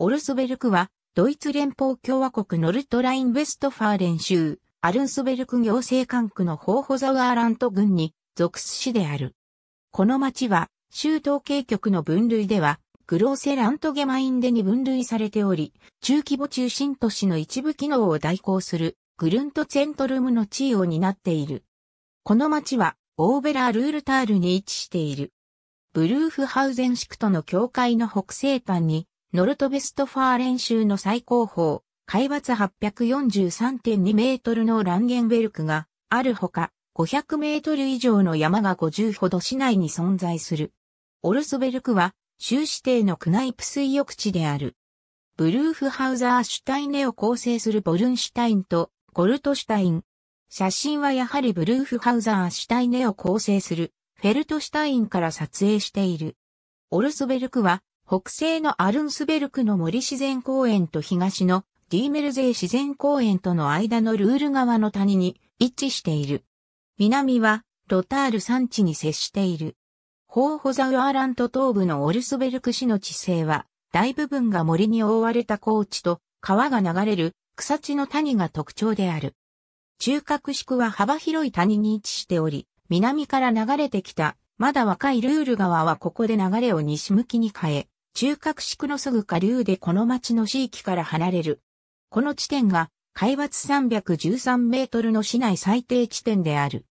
オルスベルクは、ドイツ連邦共和国ノルトライン・ベストファーレン州、アルンスベルク行政管区のホーホザワーラント郡に属す市である。この町は、州統計局の分類では、グローセラントゲマインデに分類されており、中規模中心都市の一部機能を代行するグルントツェントルムの地位を担っている。この町はオーベラルールタールに位置している。ブルーフハウゼンシクとの境界の北西端にノルトベストファー練習の最高峰、海抜843.2メートルのランゲンベルクがあるほか、500メートル以上の山が50ほど市内に存在する。オルスベルクは、州指定のクナイプ水浴地である。ブルーフハウザーシュタイネを構成するボルンシュタインとゴルトシュタイン。写真はやはりブルーフハウザーシュタイネを構成するフェルトシュタインから撮影している。オルスベルクは北西のアルンスベルクの森自然公園と東のディーメルゼー自然公園との間のルール川の谷に位置している。南はロタール山地に接している。ホーホザウアーラント東部のオルスベルク市の地勢は、大部分が森に覆われた高地と川が流れる草地の谷が特徴である。中核宿は幅広い谷に位置しており、南から流れてきた、まだ若いルール川はここで流れを西向きに変え、中核宿のすぐ下流でこの町の地域から離れる。この地点が、海抜313メートルの市内最低地点である。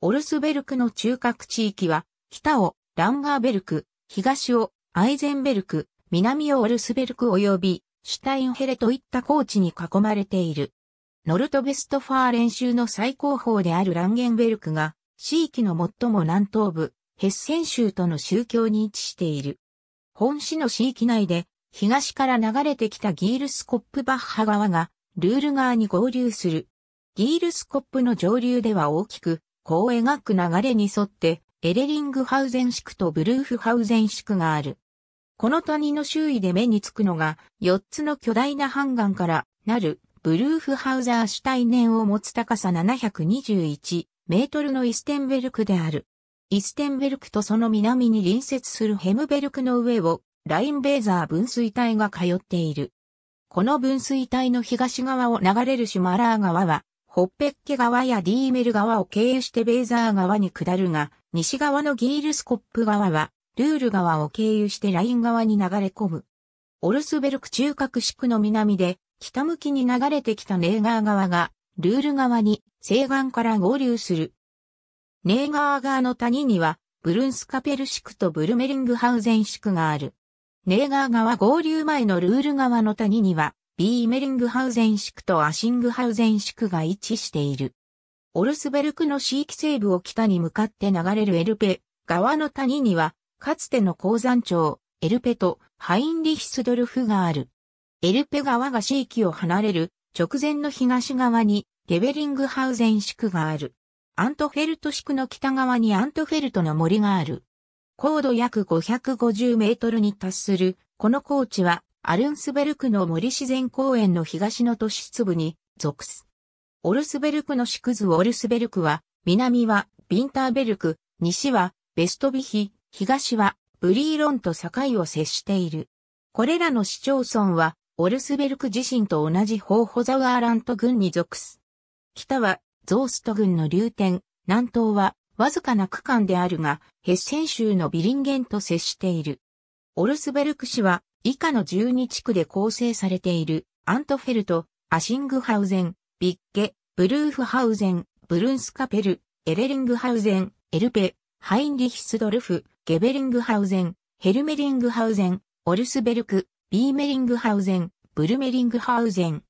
オルスベルクの中核地域は、北をランガーベルク、東をアイゼンベルク、南をオルスベルク及びシュタインヘレといった高地に囲まれている。ノルトベストファー練習の最高峰であるランゲンベルクが、地域の最も南東部、ヘッセン州との宗教に位置している。本市の市域内で、東から流れてきたギールスコップバッハ川が、ルール川に合流する。ギールスコップの上流では大きく、こう描く流れに沿って、エレリングハウゼン地区とブルーフハウゼン地区がある。この谷の周囲で目につくのが、4つの巨大な半岩からなる、ブルーフハウザー主体年を持つ高さ721メートルのイステンベルクである。イステンベルクとその南に隣接するヘムベルクの上をラインベーザー分水帯が通っている。この分水帯の東側を流れるシュマラー川は、ホッペッケ川やディーメル川を経由してベーザー川に下るが、西側のギールスコップ川は、ルール川を経由してライン川に流れ込む。オルスベルク中核地区の南で、北向きに流れてきたネーガー川が、ルール川に西岸から合流する。ネーガー川の谷には、ブルンスカペル地区とブルメリングハウゼン地区がある。ネーガー川合流前のルール川の谷には、ビーメリングハウゼン地区とアシングハウゼン地区が位置している。オルスベルクの地域西部を北に向かって流れるエルペ川の谷には、かつての鉱山町、エルペとハインリヒスドルフがある。エルペ川が地域を離れる直前の東側にレベリングハウゼン地区がある。アントフェルト地区の北側にアントフェルトの森がある。高度約550メートルに達する、この高地は、アルンスベルクの森自然公園の東の都市部に属す。オルスベルクの区図オルスベルクは、南はビンターベルク、西はベストビヒ、東はブリーロンと境を接している。これらの市町村は、オルスベルク自身と同じホーホザワーラント郡に属す。北はゾースト軍の流点、南東はわずかな区間であるが、ヘッセン州のビリンゲンと接している。オルスベルク市は以下の12地区で構成されているアントフェルト、アシングハウゼン、ビッケ、ブルーフハウゼン、ブルンスカペル、エレリングハウゼン、エルペ、ハインリヒスドルフ、ゲベリングハウゼン、ヘルメリングハウゼン、オルスベルク、ビーメリングハウゼン、ブルメリングハウゼン、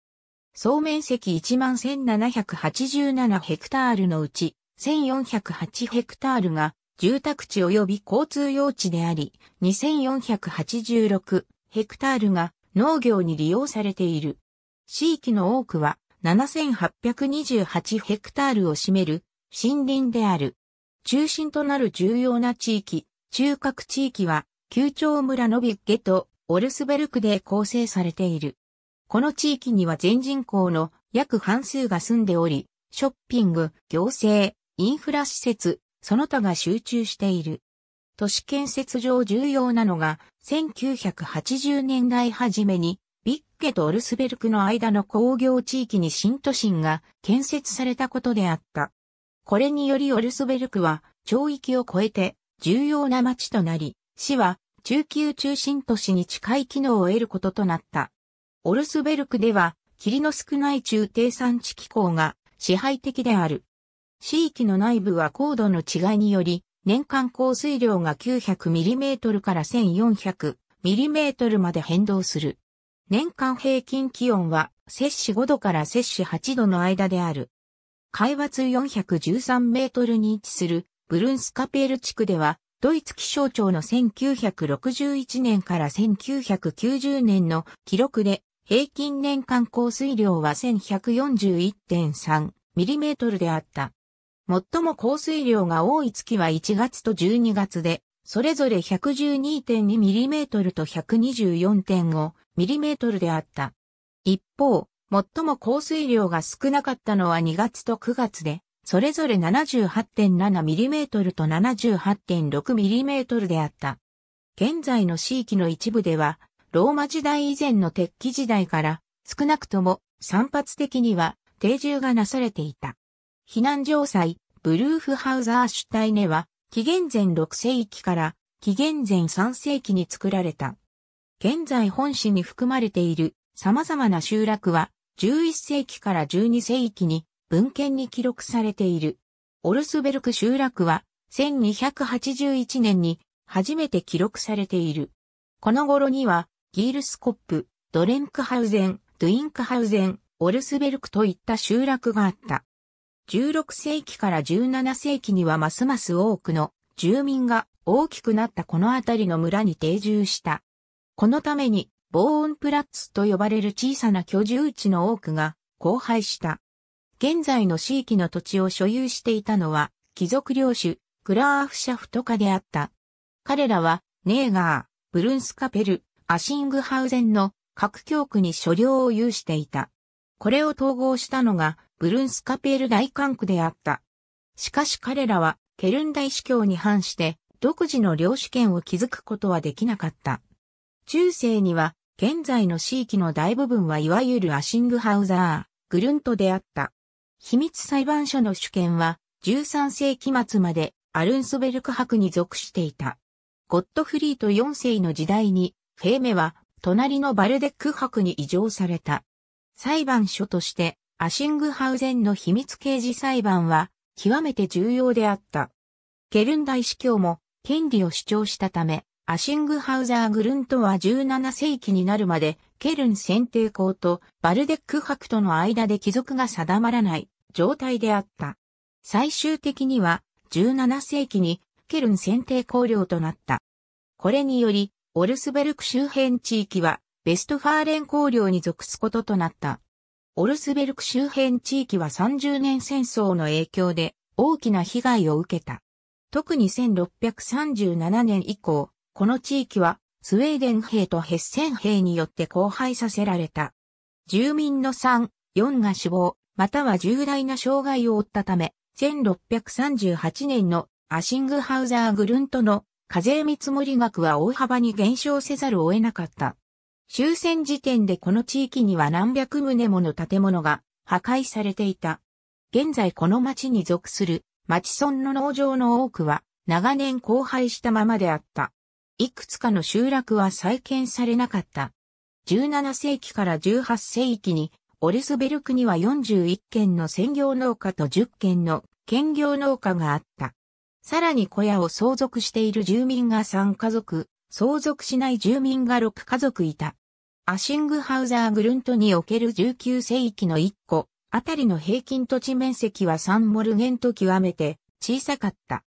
総面積11,787ヘクタールのうち、1408ヘクタールが住宅地及び交通用地であり、2486ヘクタールが農業に利用されている。地域の多くは7828ヘクタールを占める森林である。中心となる重要な地域、中核地域は、旧町村のビッゲとオルスベルクで構成されている。この地域には全人口の約半数が住んでおり、ショッピング、行政、インフラ施設、その他が集中している。都市建設上重要なのが、1980年代初めに、ビッケとオルスベルクの間の工業地域に新都心が建設されたことであった。これによりオルスベルクは、町域を超えて重要な町となり、市は中級中心都市に近い機能を得ることとなった。オルスベルクでは、霧の少ない中低産地気候が支配的である。地域の内部は高度の違いにより、年間降水量が 900mm から 1400mm まで変動する。年間平均気温は、摂氏5度から摂氏8度の間である。海抜413メートルに位置するブルンスカペール地区では、ドイツ気象庁の1961年から1990年の記録で平均年間降水量は1 1 4 1 3トルであった。最も降水量が多い月は1月と12月で、それぞれ1 1 2 2トルと1 2 4 5トルであった。一方、最も降水量が少なかったのは2月と9月で、それぞれ7 8 7トルと7 8 6トルであった。現在の地域の一部では、ローマ時代以前の鉄器時代から少なくとも散発的には定住がなされていた。避難城塞、ブルーフハウザーシュタイネは、紀元前6世紀から紀元前3世紀に作られた。現在本市に含まれている様々な集落は、11世紀から12世紀に文献に記録されている。オルスベルク集落は、1281年に初めて記録されている。この頃には、ギールスコップ、ドレンクハウゼン、ドゥインクハウゼン、オルスベルクといった集落があった。16世紀から17世紀にはますます多くの住民が大きくなったこの辺りの村に定住した。このために、ボーンプラッツと呼ばれる小さな居住地の多くが荒廃した。現在の地域の土地を所有していたのは、貴族領主、クラーフシャフト家であった。彼らは、ネーガー、ブルンスカペル、アシングハウゼンの各教区に所領を有していた。これを統合したのがブルンスカペール大管区であった。しかし彼らはケルン大司教に反して独自の領主権を築くことはできなかった。中世には現在の地域の大部分はいわゆるアシングハウザー、グルントであった。秘密裁判所の主権は13世紀末までアルンソベルク博に属していた。ゴットフリート4世の時代にフェーメは、隣のバルデック博に移乗された。裁判所として、アシングハウゼンの秘密刑事裁判は、極めて重要であった。ケルン大司教も、権利を主張したため、アシングハウザー・グルントは17世紀になるまで、ケルン選定校とバルデック博との間で貴族が定まらない状態であった。最終的には17世紀にケルン選定校領となった。これにより、オルスベルク周辺地域は、ベストファーレン公領に属すこととなった。オルスベルク周辺地域は30年戦争の影響で大きな被害を受けた。特に1637年以降、この地域はスウェーデン兵とヘッセン兵によって荒廃させられた。住民の3、4が死亡、または重大な障害を負ったため、1638年のアシングハウザーグルントの課税見積もり額は大幅に減少せざるを得なかった。終戦時点でこの地域には何百棟もの建物が破壊されていた。現在この町に属する町村の農場の多くは長年荒廃したままであった。いくつかの集落は再建されなかった。17世紀から18世紀にオルスベルクには41軒の専業農家と10軒の兼業農家があった。さらに小屋を相続している住民が3家族、相続しない住民が6家族いた。アシングハウザーグルントにおける19世紀の1個、あたりの平均土地面積は3モルゲンと極めて小さかった。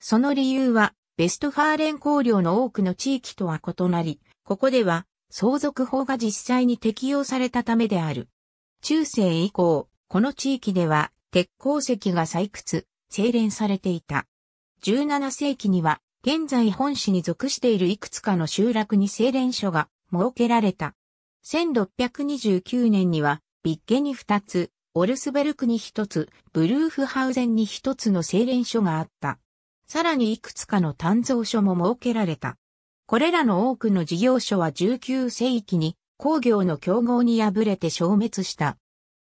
その理由は、ベストファーレン公領の多くの地域とは異なり、ここでは相続法が実際に適用されたためである。中世以降、この地域では鉄鉱石が採掘、精錬されていた。17世紀には、現在本市に属しているいくつかの集落に精錬所が設けられた。1629年には、ビッゲに2つ、オルスベルクに1つ、ブルーフハウゼンに1つの精錬所があった。さらにいくつかの炭造所も設けられた。これらの多くの事業所は19世紀に工業の競合に敗れて消滅した。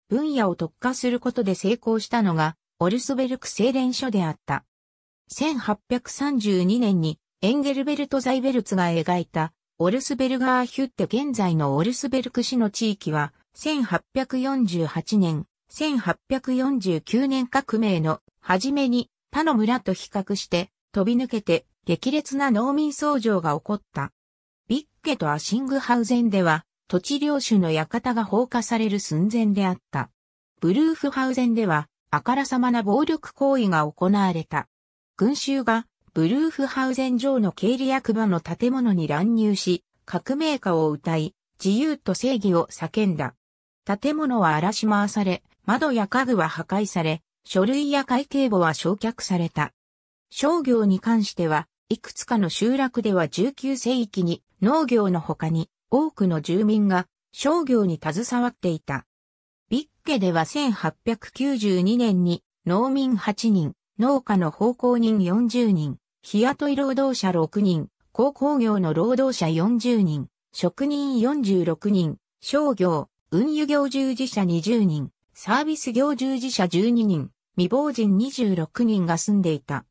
分野を特化することで成功したのが、オルスベルク精錬所であった。1832年にエンゲルベルト・ザイベルツが描いたオルスベルガーヒュッテ現在のオルスベルク市の地域は1848年、1849年革命の初めに他の村と比較して飛び抜けて激烈な農民創乗が起こった。ビッケとアシングハウゼンでは土地領主の館が放火される寸前であった。ブルーフハウゼンではあからさまな暴力行為が行われた。群衆がブルーフハウゼン城の経理役場の建物に乱入し、革命家を歌い、自由と正義を叫んだ。建物は荒らし回され、窓や家具は破壊され、書類や会計簿は焼却された。商業に関しては、いくつかの集落では19世紀に農業の他に多くの住民が商業に携わっていた。ビッケでは1892年に農民8人、農家の奉公人40人、日雇い労働者6人、高工業の労働者40人、職人46人、商業、運輸業従事者20人、サービス業従事者12人、未亡人26人が住んでいた。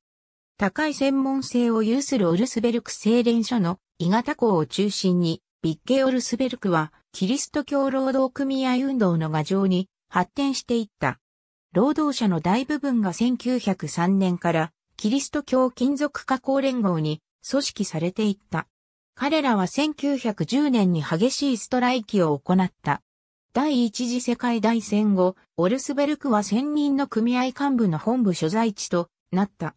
高い専門性を有するオルスベルク精錬所の伊方港を中心に、ビッケオルスベルクは、キリスト教労働組合運動の牙城に発展していった。労働者の大部分が1903年からキリスト教金属加工連合に組織されていった。彼らは1910年に激しいストライキを行った。第一次世界大戦後、オルスベルクは専任の組合幹部の本部所在地となった。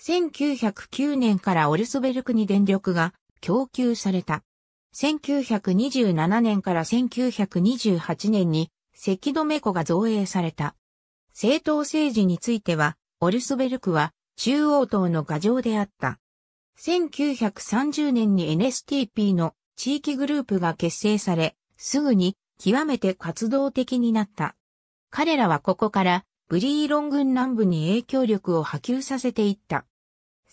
1909年からオルスベルクに電力が供給された。1927年から1928年に赤止め湖が造営された。政党政治については、オルスベルクは中央党の牙城であった。1930年に NSTP の地域グループが結成され、すぐに極めて活動的になった。彼らはここからブリーロン軍南部に影響力を波及させていった。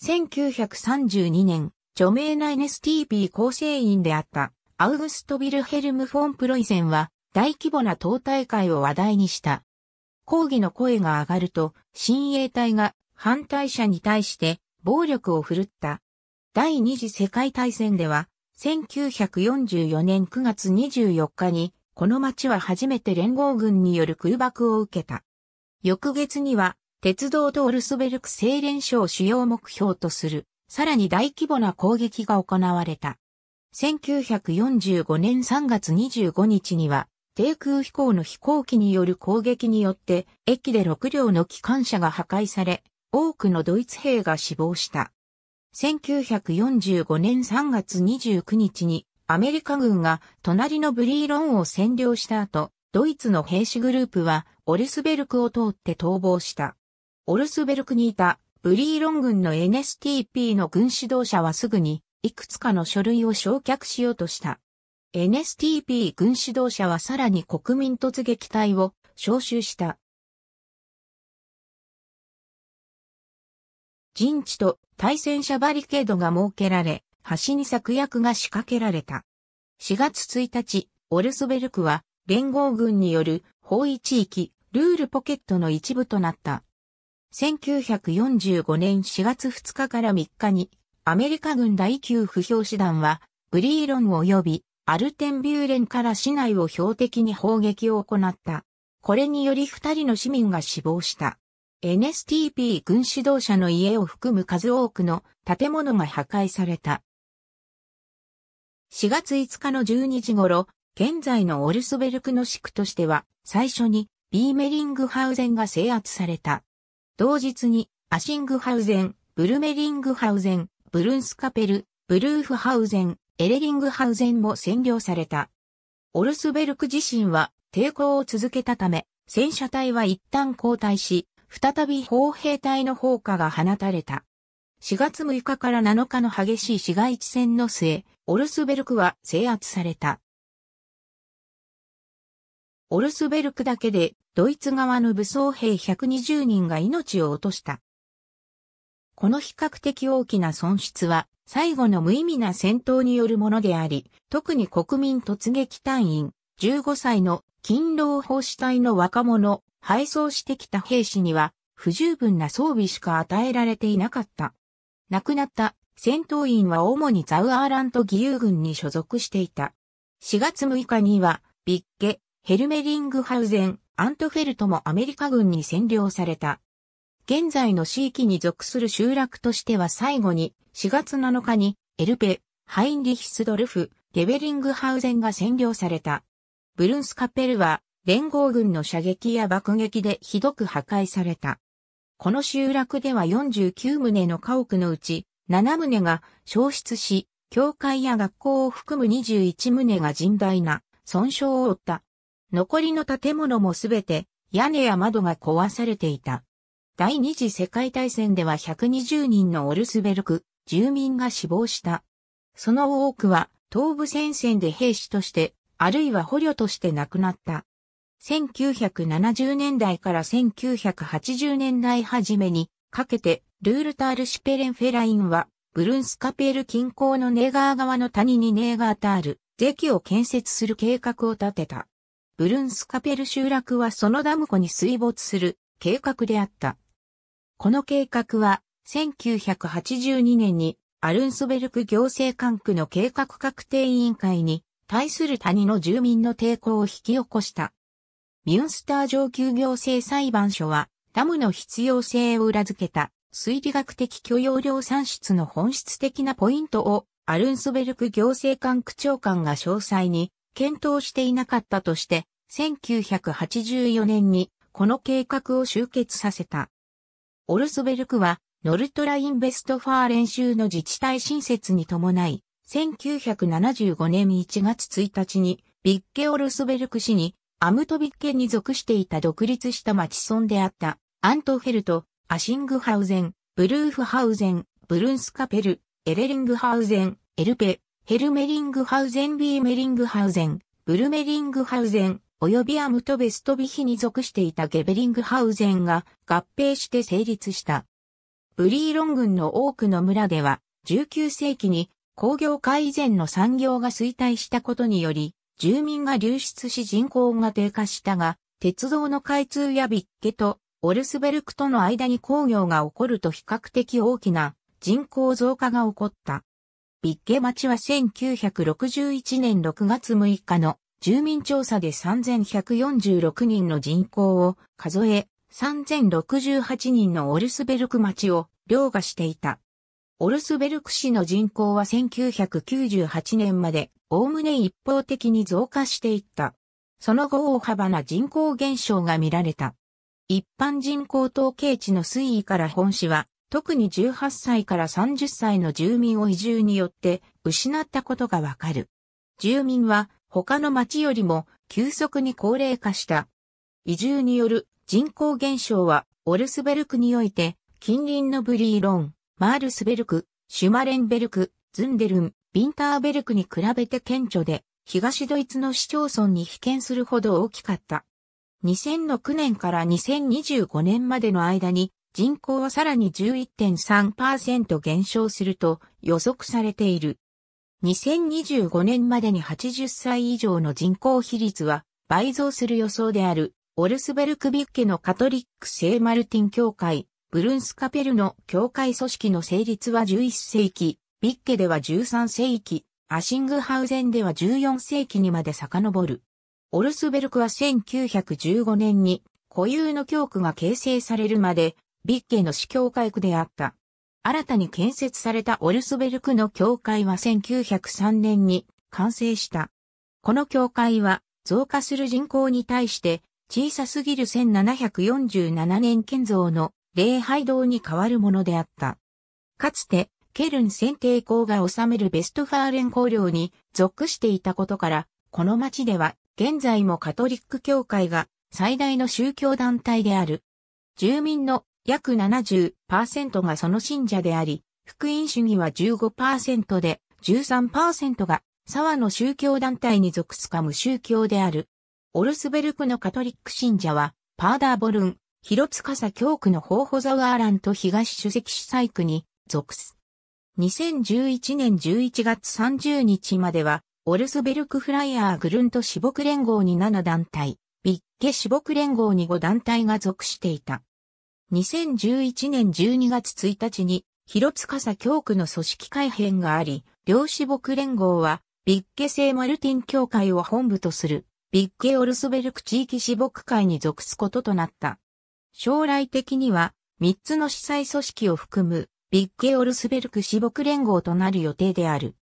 1932年、著名な NSTP 構成員であったアウグスト・ビルヘルム・フォン・プロイセンは大規模な党大会を話題にした。抗議の声が上がると、親衛隊が反対者に対して暴力を振るった。第二次世界大戦では、1944年9月24日に、この町は初めて連合軍による空爆を受けた。翌月には、鉄道とオルスベルク精錬所を主要目標とする、さらに大規模な攻撃が行われた。1945年3月25日には、低空飛行の飛行機による攻撃によって、駅で6両の機関車が破壊され、多くのドイツ兵が死亡した。1945年3月29日に、アメリカ軍が隣のブリーロンを占領した後、ドイツの兵士グループはオルスベルクを通って逃亡した。オルスベルクにいたブリーロン軍の NSTP の軍指導者はすぐにいくつかの書類を焼却しようとした。NSTP 軍指導者はさらに国民突撃隊を招集した。陣地と対戦車バリケードが設けられ、橋に策略が仕掛けられた。4月1日、オルスベルクは連合軍による包囲地域、ルールポケットの一部となった。1945年4月2日から3日に、アメリカ軍第9不評師団は、ブリーロン及びアルテンビューレンから市内を標的に砲撃を行った。これにより二人の市民が死亡した。NSTP 軍指導者の家を含む数多くの建物が破壊された。4月5日の12時頃、現在のオルスベルクの地区としては、最初にビーメリングハウゼンが制圧された。同日に、アシングハウゼン、ブルメリングハウゼン、ブルンスカペル、ブルーフハウゼン、エレリングハウゼンも占領された。オルスベルク自身は抵抗を続けたため、戦車隊は一旦後退し、再び砲兵隊の砲火が放たれた。4月6日から7日の激しい市街地戦の末、オルスベルクは制圧された。オルスベルクだけで、ドイツ側の武装兵120人が命を落とした。この比較的大きな損失は、最後の無意味な戦闘によるものであり、特に国民突撃隊員、15歳の勤労奉仕隊の若者、配送してきた兵士には、不十分な装備しか与えられていなかった。亡くなった戦闘員は主にザウアーラント義勇軍に所属していた。4月6日には、ビッケ、ヘルメリングハウゼン、アントフェルトもアメリカ軍に占領された。現在の地域に属する集落としては最後に、4月7日に、エルペ、ハインリヒスドルフ、ゲベリングハウゼンが占領された。ブルンスカペルは、連合軍の射撃や爆撃でひどく破壊された。この集落では49棟の家屋のうち、7棟が消失し、教会や学校を含む21棟が甚大な損傷を負った。残りの建物もすべて屋根や窓が壊されていた。第二次世界大戦では120人のオルスベルク住民が死亡した。その多くは東部戦線で兵士として、あるいは捕虜として亡くなった。1970年代から1980年代初めにかけて、ルールタールシュペレンフェラインは、ブルンスカペル近郊のネーガー川の谷にネーガータール、ゼキを建設する計画を立てた。ブルンスカペル集落はそのダム湖に水没する計画であった。この計画は、1982年にアルンスベルク行政管区の計画確定委員会に対する谷の住民の抵抗を引き起こした。ミュンスター上級行政裁判所はダムの必要性を裏付けた推理学的許容量算出の本質的なポイントをアルンスベルク行政管区長官が詳細に検討していなかったとして1984年にこの計画を終結させた。オルスベルクは、ノルトラインベストファー練習の自治体新設に伴い、1975年1月1日に、ビッケオルスベルク市に、アムトビッケに属していた独立した町村であった、アントフェルト、アシングハウゼン、ブルーフハウゼン、ブルンスカペル、エレリングハウゼン、エルペ、ヘルメリングハウゼンビーメリングハウゼン、ブルメリングハウゼン、及びアムトベストビヒに属していたゲベリングハウゼンが合併して成立した。ブリーロン郡の多くの村では、19世紀に工業化以前の産業が衰退したことにより、住民が流出し人口が低下したが、鉄道の開通やビッケとオルスベルクとの間に工業が起こると比較的大きな人口増加が起こった。ビッケ町は1961年6月6日の住民調査で3146人の人口を数え、3068人のオルスベルク町を凌駕していた。オルスベルク市の人口は1998年まで、おおむね一方的に増加していった。その後大幅な人口減少が見られた。一般人口統計値の推移から本市は、特に18歳から30歳の住民を移住によって失ったことがわかる。住民は他の町よりも急速に高齢化した。移住による人口減少は、オルスベルクにおいて、近隣のブリーロン、マールスベルク、シュマレンベルク、ズンデルン、ビンターベルクに比べて顕著で、東ドイツの市町村に被験するほど大きかった。2 0 0 9年から2025年までの間に人口はさらに11.3%減少すると予測されている。2025年までに80歳以上の人口比率は倍増する予想である、オルスベルクビッケのカトリック聖マルティン教会、ブルンスカペルの教会組織の成立は11世紀、ビッケでは13世紀、アシングハウゼンでは14世紀にまで遡る。オルスベルクは1915年に固有の教区が形成されるまで、ビッケの司教会区であった。新たに建設されたオルスベルクの教会は1903年に完成した。この教会は増加する人口に対して小さすぎる1747年建造の礼拝堂に変わるものであった。かつてケルン選定校が治めるベストファーレン公領に属していたことから、この町では現在もカトリック教会が最大の宗教団体である。住民の約70%がその信者であり、福音主義は15%で、13%が沢の宗教団体に属すか無宗教である。オルスベルクのカトリック信者は、パーダーボルン、広司教区のホーホザワーランと東主席主催区に属す。2011年11月30日までは、オルスベルクフライヤーグルント死牧連合に7団体、ビッケ死牧連合に5団体が属していた。2011年12月1日に、広塚教区の組織改編があり、両私牧連合は、ビッケ聖マルティン教会を本部とする、ビッケオルスベルク地域私牧会に属すこととなった。将来的には、3つの司祭組織を含む、ビッケオルスベルク私牧連合となる予定である。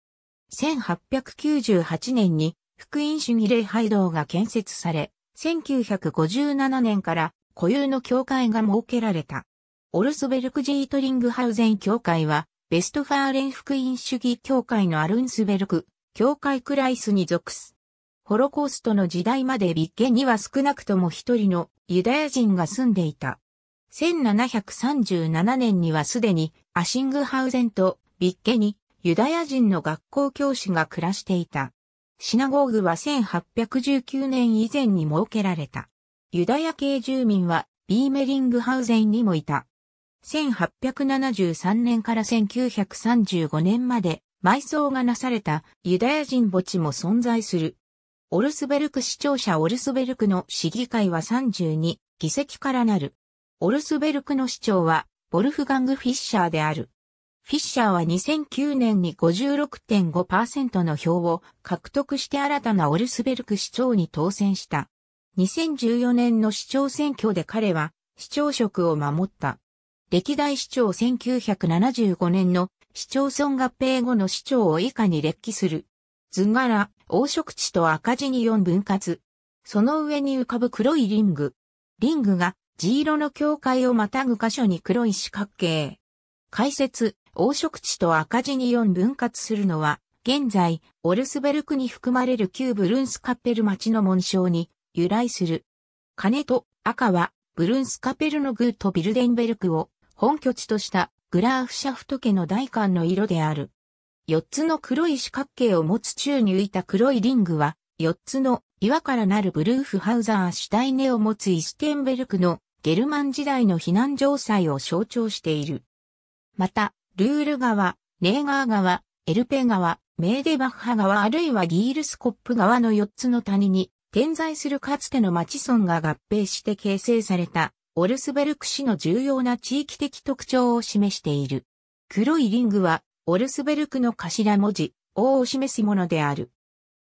1898年に、福音主義礼拝堂が建設され、1957年から固有の教会が設けられた。オルスベルクジートリングハウゼン教会は、ベストファーレン福音主義教会のアルンスベルク、教会クライスに属す。ホロコーストの時代までビッケには少なくとも一人のユダヤ人が住んでいた。1737年にはすでにアシングハウゼンとビッケにユダヤ人の学校教師が暮らしていた。シナゴーグは1819年以前に設けられた。ユダヤ系住民はビーメリングハウゼンにもいた。1873年から1935年まで埋葬がなされたユダヤ人墓地も存在する。オルスベルク市庁舎オルスベルクの市議会は32議席からなる。オルスベルクの市長はボルフガング・フィッシャーである。フィッシャーは2009年に56.5%の票を獲得して新たなオルスベルク市長に当選した。2014年の市長選挙で彼は市長職を守った。歴代市長1975年の市町村合併後の市長を以下に列記する。図柄、黄色地と赤字に4分割。その上に浮かぶ黒いリング。リングが地色の境界をまたぐ箇所に黒い四角形。解説、黄色地と赤字に4分割するのは、現在、オルスベルクに含まれる旧ブルンスカッペル町の紋章に由来する。金と赤はブルンスカペルのーとビルデンベルクを本拠地としたグラーフシャフト家の大官の色である。四つの黒い四角形を持つ宙に浮いた黒いリングは四つの岩からなるブルーフハウザー主体根を持つイステンベルクのゲルマン時代の避難城塞を象徴している。また、ルール川、ネーガー川、エルペ川、メーデバッハ川あるいはギールスコップ川の四つの谷に点在するかつての町村が合併して形成されたオルスベルク市の重要な地域的特徴を示している。黒いリングはオルスベルクの頭文字 O を示すものである。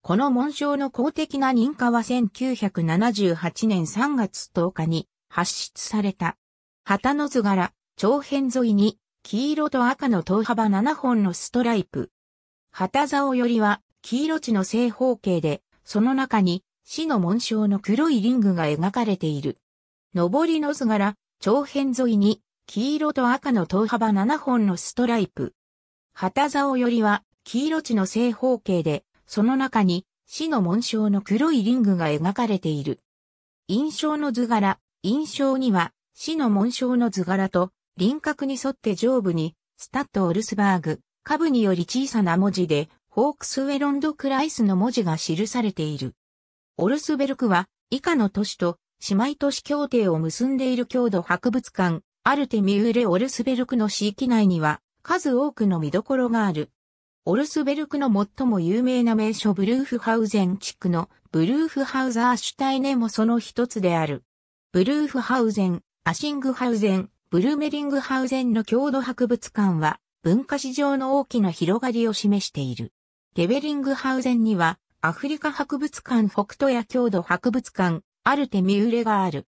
この紋章の公的な認可は1978年3月10日に発出された。旗の図柄、長辺沿いに黄色と赤の等幅7本のストライプ。旗竿よりは黄色地の正方形で、その中に死の紋章の黒いリングが描かれている。上りの図柄、長辺沿いに、黄色と赤の等幅7本のストライプ。旗竿よりは、黄色地の正方形で、その中に、死の紋章の黒いリングが描かれている。印象の図柄、印象には、死の紋章の図柄と、輪郭に沿って上部に、スタッド・オルスバーグ、下部により小さな文字で、ホークスウェロンド・クライスの文字が記されている。オルスベルクは、以下の都市と姉妹都市協定を結んでいる郷土博物館、アルテミーレ・オルスベルクの市域内には、数多くの見どころがある。オルスベルクの最も有名な名所ブルーフハウゼン地区のブルーフハウザーシュタイネもその一つである。ブルーフハウゼン、アシングハウゼン、ブルーメリングハウゼンの郷土博物館は文化史上の大きな広がりを示している。ゲベリングハウゼンにはアフリカ博物館北斗や郷土博物館、アルテミーレがある。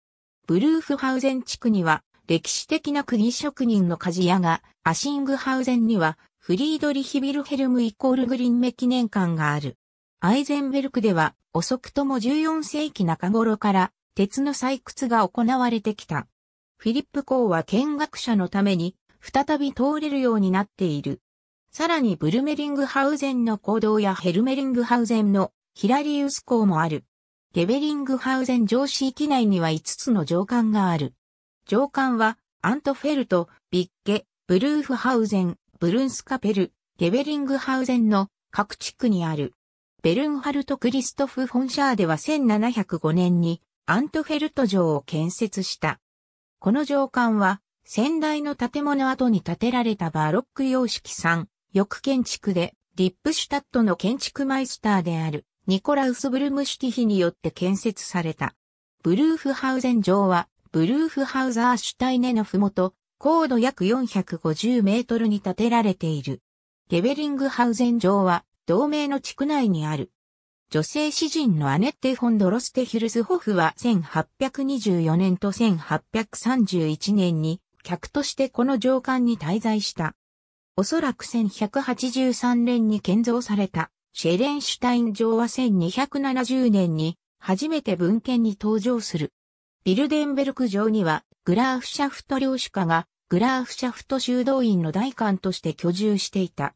ブルーフハウゼン地区には、歴史的な釘職人の鍛冶屋が、アシングハウゼンには、フリードリヒビルヘルムイコールグリンメ記念館がある。アイゼンベルクでは、遅くとも14世紀中頃から、鉄の採掘が行われてきた。フィリップ公は見学者のために、再び通れるようになっている。さらにブルメリングハウゼンの行動やヘルメリングハウゼンのヒラリウス港もある。ゲベリングハウゼン城市域内には5つの上官がある。上官は、アントフェルト、ビッケ、ブルーフハウゼン、ブルンスカペル、ゲベリングハウゼンの各地区にある。ベルンハルト・クリストフ・フォンシャーでは1705年にアントフェルト城を建設した。この城館は先代の建物跡に建てられたバロック様式3翌建築で、リップシュタットの建築マイスターである、ニコラウス・ブルムシュティヒによって建設された。ブルーフハウゼン城は、ブルーフハウザーシュタイネのふもと、高度約450メートルに建てられている。ゲベリングハウゼン城は、同盟の地区内にある。女性詩人のアネッテ・フォンドロステ・ヒルスホフは1824年と1831年に客としてこの上官に滞在した。おそらく1183年に建造されたシェレンシュタイン城は1270年に初めて文献に登場する。ビルデンベルク城にはグラーフシャフト領主家がグラーフシャフト修道院の代官として居住していた。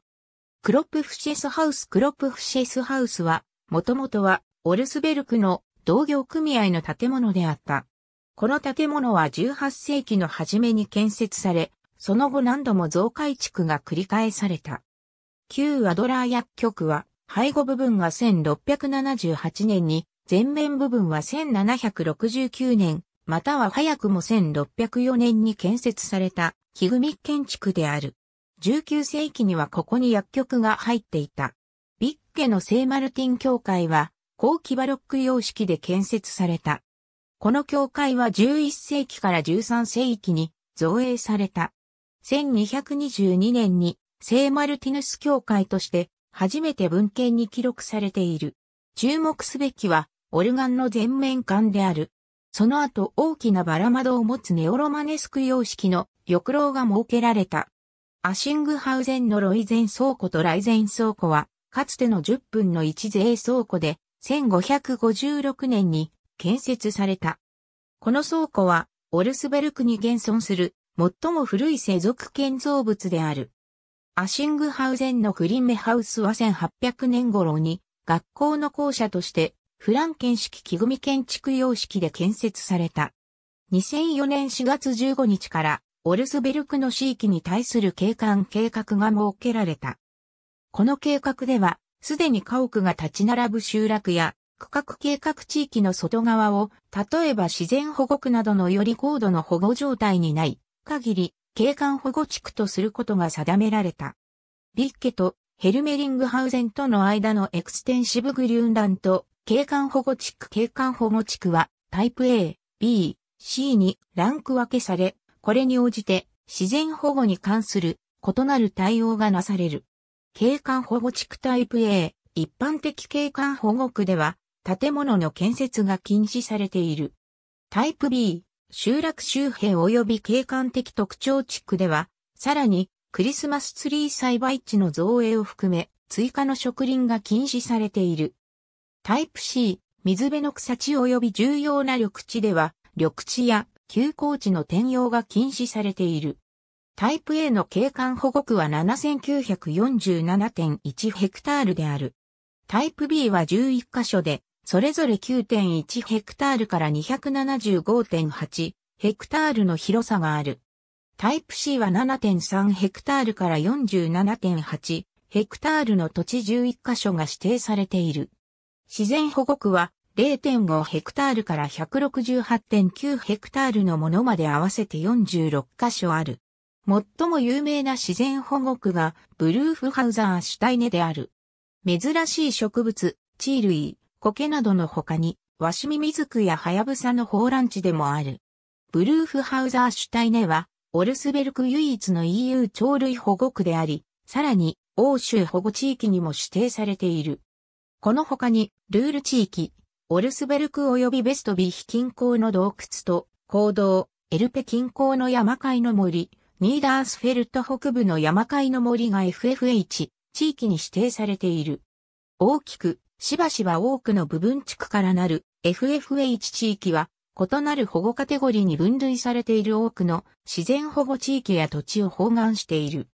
クロップフシェスハウスクロップフシェスハウスは、もともとはオルスベルクの同業組合の建物であった。この建物は18世紀の初めに建設され、その後何度も増改築が繰り返された。旧アドラー薬局は、背後部分が1678年に、前面部分は1769年、または早くも1604年に建設された木組建築である。19世紀にはここに薬局が入っていた。ビッケの聖マルティン教会は、後期バロック様式で建設された。この教会は11世紀から13世紀に造営された。1222年に聖マルティヌス教会として初めて文献に記録されている。注目すべきはオルガンの全面管である。その後大きなバラ窓を持つネオロマネスク様式の翼楼が設けられた。アシングハウゼンのロイゼン倉庫とライゼン倉庫は、かつての10分の1税倉庫で、1556年に建設された。この倉庫は、オルスベルクに現存する最も古い世俗建造物である。アシングハウゼンのクリンメハウスは1800年頃に学校の校舎としてフランケン式木組建築様式で建設された。2004年4月15日からオルスベルクの地域に対する景観計画が設けられた。この計画では、すでに家屋が立ち並ぶ集落や区画計画地域の外側を、例えば自然保護区などのより高度の保護状態にない限り景観保護地区とすることが定められた。ビッケとヘルメリングハウゼンとの間のエクステンシブグリューンランと景観保護地区景観保護地区はタイプ A、B、C にランク分けされ、これに応じて自然保護に関する異なる対応がなされる。景観保護地区タイプ A、一般的景観保護区では建物の建設が禁止されている。タイプ B、集落周辺及び景観的特徴地区では、さらに、クリスマスツリー栽培地の造営を含め、追加の植林が禁止されている。タイプ C、水辺の草地及び重要な緑地では、緑地や休耕地の転用が禁止されている。タイプ A の景観保護区は7947.1ヘクタールである。タイプ B は11カ所でそれぞれ9.1ヘクタールから275.8ヘクタールの広さがある。タイプ C は7.3ヘクタールから47.8ヘクタールの土地11カ所が指定されている。自然保護区は0.5ヘクタールから168.9ヘクタールのものまで合わせて46カ所ある。最も有名な自然保護区がブルーフハウザーシュタイネである。珍しい植物、地類、苔などの他に、ワシミミズクやハヤブサの放卵地でもある。ブルーフハウザーシュタイネは、オルスベルク唯一の EU 鳥類保護区であり、さらに、欧州保護地域にも指定されている。この他に、ルール地域、オルスベルク及びベストビヒ近郊の洞窟と、坑道、エルペ近郊の山海の森、ニーダースフェルト北部の山海の森が FFH 地域に指定されている。大きくしばしば多くの部分地区からなる FFH 地域は異なる保護カテゴリーに分類されている多くの自然保護地域や土地を包含している。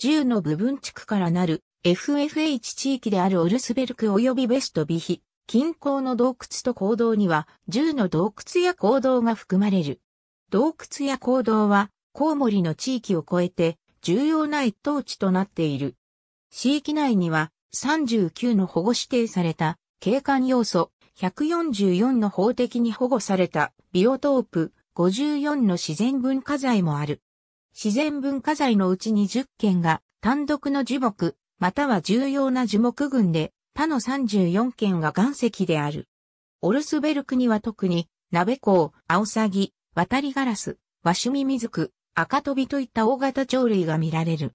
10の部分地区からなる FFH 地域であるオルスベルク及びベストビヒ、近郊の洞窟と坑道には10の洞窟や坑道が含まれる。洞窟や坑道はコウモリの地域を超えて重要な一等地となっている。地域内には39の保護指定された景観要素、144の法的に保護されたビオトープ、54の自然文化財もある。自然文化財のうち20件が単独の樹木、または重要な樹木群で、他の34件が岩石である。オルスベルクには特に、鍋港、アオサギ、渡りガラス、ワシュミミズク、赤飛びといった大型鳥類が見られる。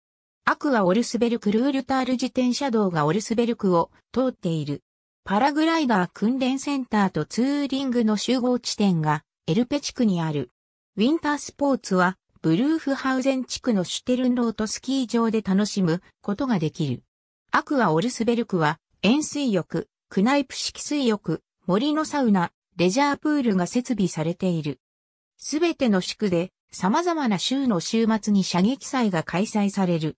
アクア・オルスベルク・ルールタール自転車道がオルスベルクを通っている。パラグライダー訓練センターとツーリングの集合地点がエルペ地区にある。ウィンタースポーツはブルーフハウゼン地区のシュテルンロートスキー場で楽しむことができる。アクア・オルスベルクは塩水浴、クナイプ式水浴、森のサウナ、レジャープールが設備されている。すべての宿区で様々な州の週末に射撃祭が開催される。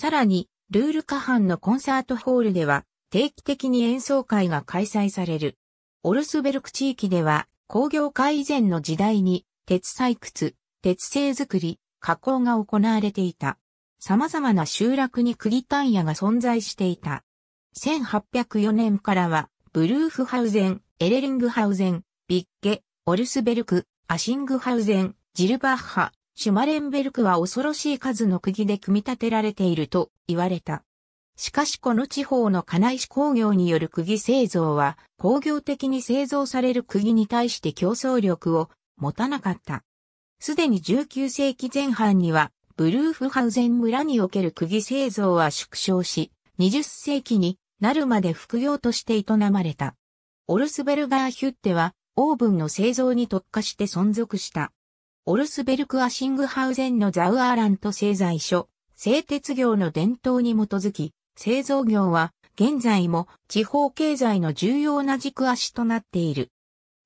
さらに、ルール下半のコンサートホールでは、定期的に演奏会が開催される。オルスベルク地域では、工業化以前の時代に、鉄採掘、鉄製作り、加工が行われていた。様々な集落に釘単屋が存在していた。1804年からは、ブルーフハウゼン、エレリングハウゼン、ビッケ、オルスベルク、アシングハウゼン、ジルバッハ、シュマレンベルクは恐ろしい数の釘で組み立てられていると言われた。しかしこの地方の金石工業による釘製造は工業的に製造される釘に対して競争力を持たなかった。すでに19世紀前半にはブルーフハウゼン村における釘製造は縮小し、20世紀になるまで副業として営まれた。オルスベルガーヒュッテはオーブンの製造に特化して存続した。オルスベルク・アシングハウゼンのザウアーラント製材所、製鉄業の伝統に基づき、製造業は現在も地方経済の重要な軸足となっている。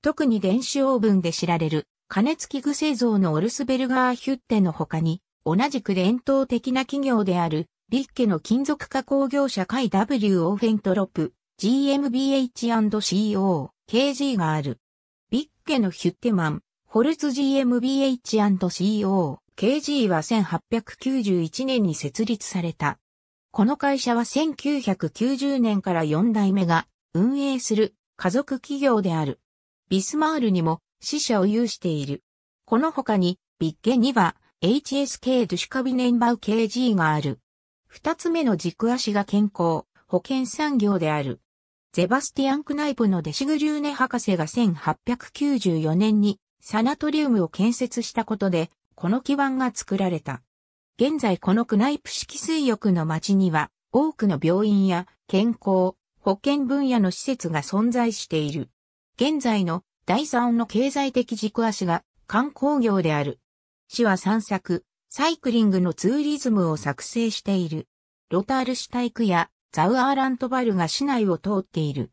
特に電子オーブンで知られる加熱器具製造のオルスベルガーヒュッテの他に、同じく伝統的な企業であるビッケの金属加工業者会 W オーフェントロップ GMBH&CO KG がある。ビッケのヒュッテマン、ホルツ GmbH&CO、KG は1891年に設立された。この会社は1990年から4代目が運営する家族企業である。ビスマールにも死者を有している。この他にビッゲには HSK ドゥシュカビネンバウ KG がある。二つ目の軸足が健康、保険産業である。ゼバスティアン・クナイプのデシグリューネ博士が1894年にサナトリウムを建設したことで、この基盤が作られた。現在このクナイプ式水浴の町には、多くの病院や健康、保健分野の施設が存在している。現在の第三の経済的軸足が観光業である。市は散策、サイクリングのツーリズムを作成している。ロタール市体区やザウアーラントバルが市内を通っている。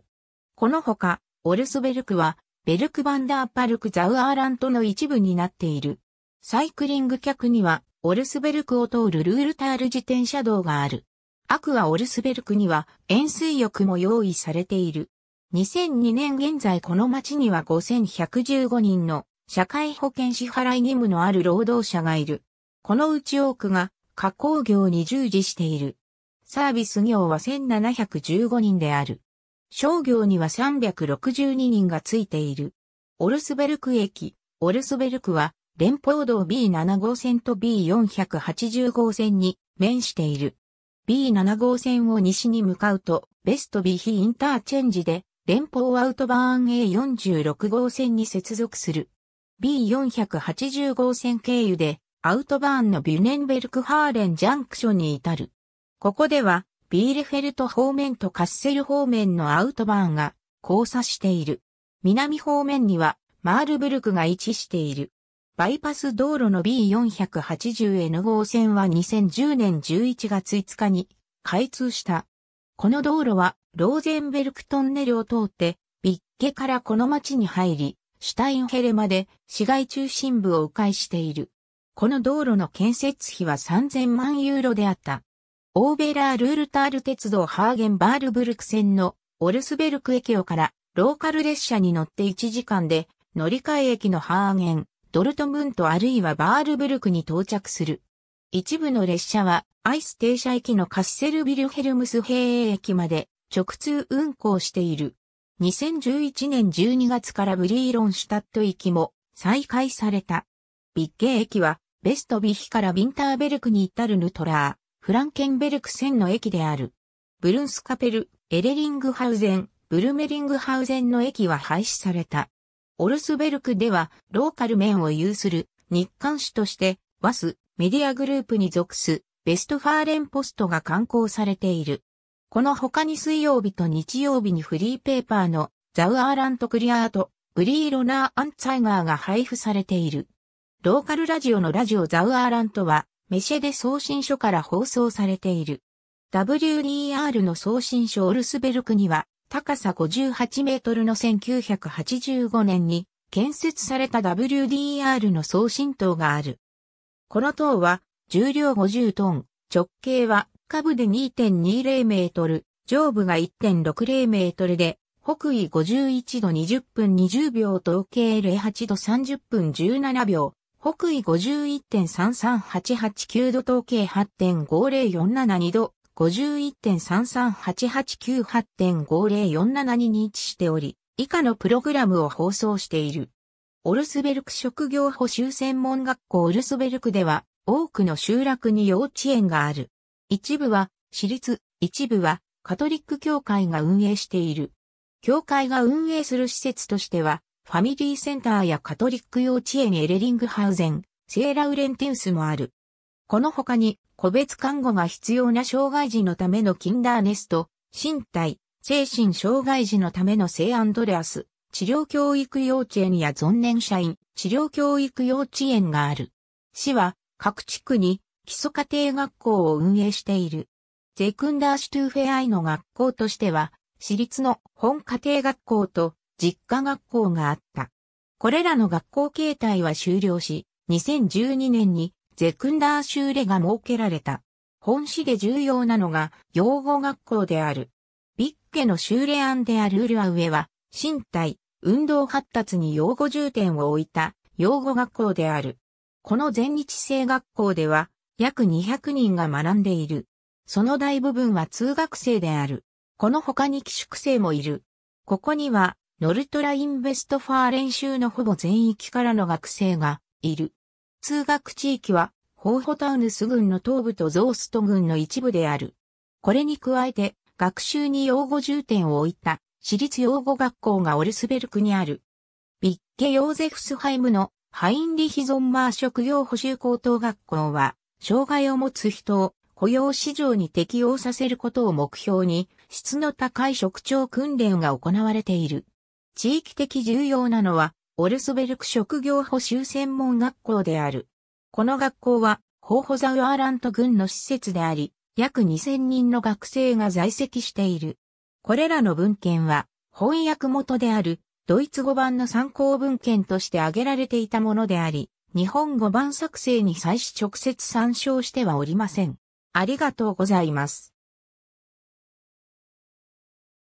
このほか、オルスベルクはベルクバンダーパルクザウアーラントの一部になっている。サイクリング客には、オルスベルクを通るルールタール自転車道がある。アクアオルスベルクには、円水浴も用意されている。2002年現在この町には5115人の社会保険支払い義務のある労働者がいる。このうち多くが加工業に従事している。サービス業は1715人である。商業には362人がついている。オルスベルク駅、オルスベルクは、連邦道 B7 号線と B480 号線に面している。B7 号線を西に向かうと、ベストビヒインターチェンジで、連邦アウトバーン A46 号線に接続する。B480 号線経由で、アウトバーンのビュネンベルクハーレンジャンクションに至る。ここでは、ビーレフェルト方面とカッセル方面のアウトバーンが交差している。南方面にはマールブルクが位置している。バイパス道路の B480N 号線は2010年11月5日に開通した。この道路はローゼンベルクトンネルを通ってビッケからこの町に入り、シュタインヘレまで市街中心部を迂回している。この道路の建設費は3000万ユーロであった。オーベラールールタール鉄道ハーゲンバールブルク線のオルスベルク駅をからローカル列車に乗って1時間で乗り換え駅のハーゲン、ドルトムントあるいはバールブルクに到着する。一部の列車はアイス停車駅のカッセルビルヘルムス平営駅まで直通運行している。2011年12月からブリーロンシュタット駅も再開された。ビッゲ駅はベストビヒからビンターベルクに至るヌトラー、フランケンベルク線の駅である。ブルンスカペル、エレリングハウゼン、ブルメリングハウゼンの駅は廃止された。オルスベルクではローカル面を有する日刊紙としてワスメディアグループに属すベストファーレンポストが刊行されている。この他に水曜日と日曜日にフリーペーパーのザウアーラントクリアート、ブリーロナーアンツァイガーが配布されている。ローカルラジオのラジオザウアーラントはメシェで送信書から放送されている。WDR の送信書オルスベルクには、高さ58メートルの1985年に建設された WDR の送信塔がある。この塔は重量50トン、直径は下部で2.20メートル、上部が1.60メートルで、北緯51度20分20秒と計08度30分17秒、北緯51.33889度統計8.50472度、51.33889.8.50472に位置しており、以下のプログラムを放送している。オルスベルク職業補修専門学校オルスベルクでは、多くの集落に幼稚園がある。一部は、私立、一部は、カトリック教会が運営している。教会が運営する施設としては、ファミリーセンターやカトリック幼稚園エレリングハウゼン、セーラウレンテウスもある。この他に、個別看護が必要な障害児のためのキンダーネスト、身体、精神障害児のための聖アンドレアス、治療教育幼稚園や存年社員、治療教育幼稚園がある。市は、各地区に基礎家庭学校を運営している。ゼクンダーシュトゥーフェアイの学校としては、私立の本家庭学校と実家学校があった。これらの学校形態は終了し、2012年にゼクンダー修例が設けられた。本市で重要なのが養護学校である。ビッケの修例案であるルア上は、身体、運動発達に養護重点を置いた養護学校である。この全日制学校では、約200人が学んでいる。その大部分は通学生である。この他に寄宿生もいる。ここには、ノルトラインベストファー練習のほぼ全域からの学生がいる。通学地域は、ホーホタウヌス郡の東部とゾースト郡の一部である。これに加えて、学習に用語重点を置いた、私立用語学校がオルスベルクにある。ビッケ・ヨーゼフスハイムのハインリヒゾンマー職業補修高等学校は、障害を持つ人を雇用市場に適応させることを目標に、質の高い職長訓練が行われている。地域的重要なのは、オルスベルク職業補修専門学校である。この学校は、ホーホザウアーラント軍の施設であり、約2000人の学生が在籍している。これらの文献は、翻訳元である、ドイツ語版の参考文献として挙げられていたものであり、日本語版作成に際し直接参照してはおりません。ありがとうございます。